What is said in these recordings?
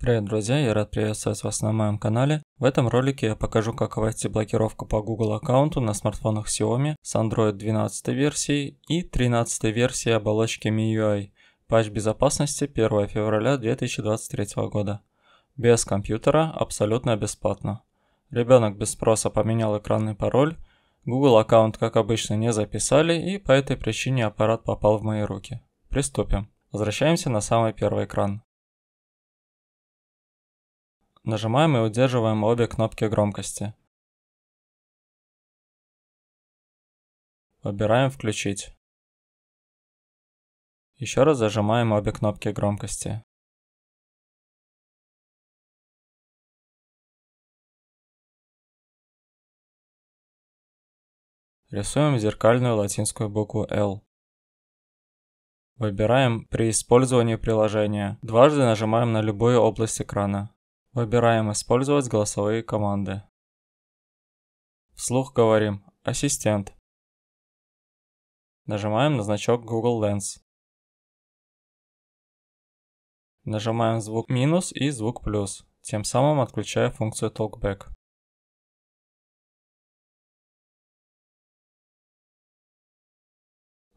Привет, друзья, я рад приветствовать вас на моем канале. В этом ролике я покажу, как войти блокировку по Google аккаунту на смартфонах Xiaomi с Android 12 версии и 13 версии оболочки MIUI. Патч безопасности 1 февраля 2023 года. Без компьютера, абсолютно бесплатно. Ребенок без спроса поменял экранный пароль, Google аккаунт, как обычно, не записали, и по этой причине аппарат попал в мои руки. Приступим. Возвращаемся на самый первый экран. Нажимаем и удерживаем обе кнопки громкости. Выбираем «Включить». Еще раз зажимаем обе кнопки громкости. Рисуем зеркальную латинскую букву L. Выбираем «При использовании приложения». Дважды нажимаем на любую область экрана. Выбираем «Использовать голосовые команды». Вслух говорим «Ассистент». Нажимаем на значок Google Lens. Нажимаем звук минус и звук плюс, тем самым отключая функцию TalkBack.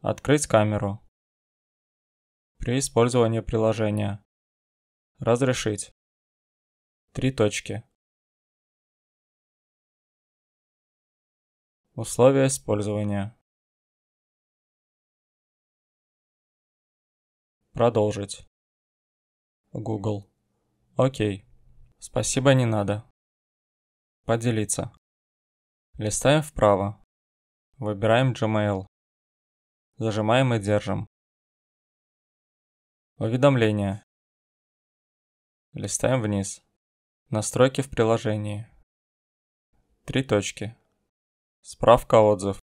Открыть камеру. При использовании приложения. Разрешить. Три точки. Условия использования. Продолжить. Google. Окей. Спасибо, не надо. Поделиться. Листаем вправо. Выбираем Gmail. Зажимаем и держим. Уведомления. Листаем вниз. Настройки в приложении. Три точки. Справка отзыв.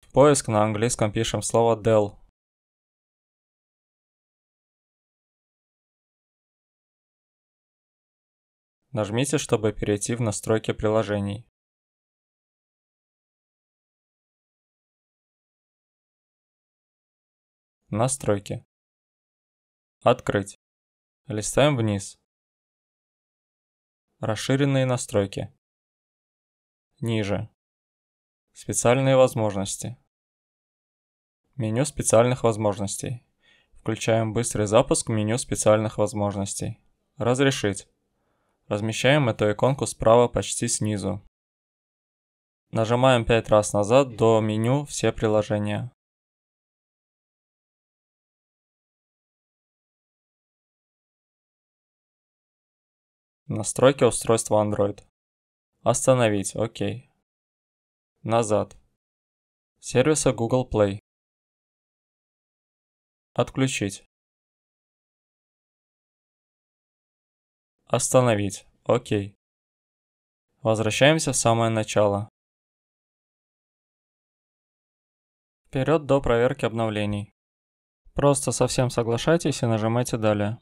В поиск на английском пишем слово Dell. Нажмите, чтобы перейти в настройки приложений. Настройки. Открыть. Листаем вниз. Расширенные настройки. Ниже. Специальные возможности. Меню специальных возможностей. Включаем быстрый запуск меню специальных возможностей. Разрешить. Размещаем эту иконку справа почти снизу. Нажимаем 5 раз назад до меню «Все приложения». Настройки устройства Android. Остановить, окей. Назад. Сервиса Google Play. Отключить. Остановить, окей. Возвращаемся в самое начало. Вперед до проверки обновлений. Просто совсем соглашайтесь и нажимайте «Далее».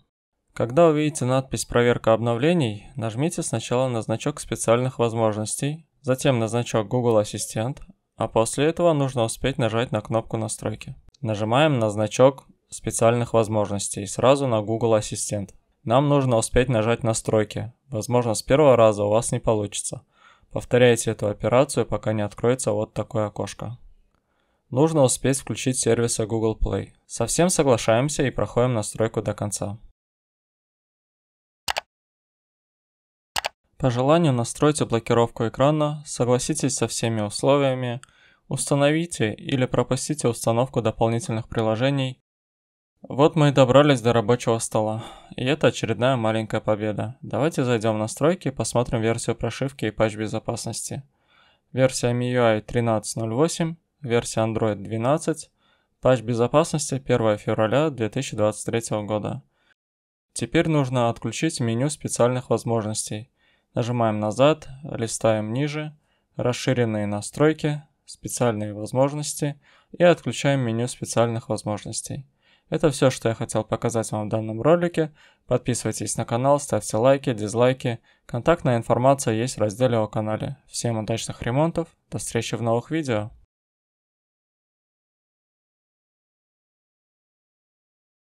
Когда увидите надпись «Проверка обновлений», нажмите сначала на значок специальных возможностей, затем на значок Google Ассистент, а после этого нужно успеть нажать на кнопку настройки. Нажимаем на значок специальных возможностей сразу на Google Ассистент. Нам нужно успеть нажать настройки. Возможно, с первого раза у вас не получится. Повторяйте эту операцию, пока не откроется вот такое окошко. Нужно успеть включить сервисы Google Play. Совсем соглашаемся и проходим настройку до конца. По желанию настройте блокировку экрана, согласитесь со всеми условиями, установите или пропустите установку дополнительных приложений. Вот мы и добрались до рабочего стола. И это очередная маленькая победа. Давайте зайдем в настройки посмотрим версию прошивки и патч безопасности. Версия MIUI 13.08, версия Android 12, патч безопасности 1 февраля 2023 года. Теперь нужно отключить меню специальных возможностей – Нажимаем назад, листаем ниже, расширенные настройки, специальные возможности и отключаем меню специальных возможностей. Это все, что я хотел показать вам в данном ролике. Подписывайтесь на канал, ставьте лайки, дизлайки. Контактная информация есть в разделе о канале. Всем удачных ремонтов, до встречи в новых видео.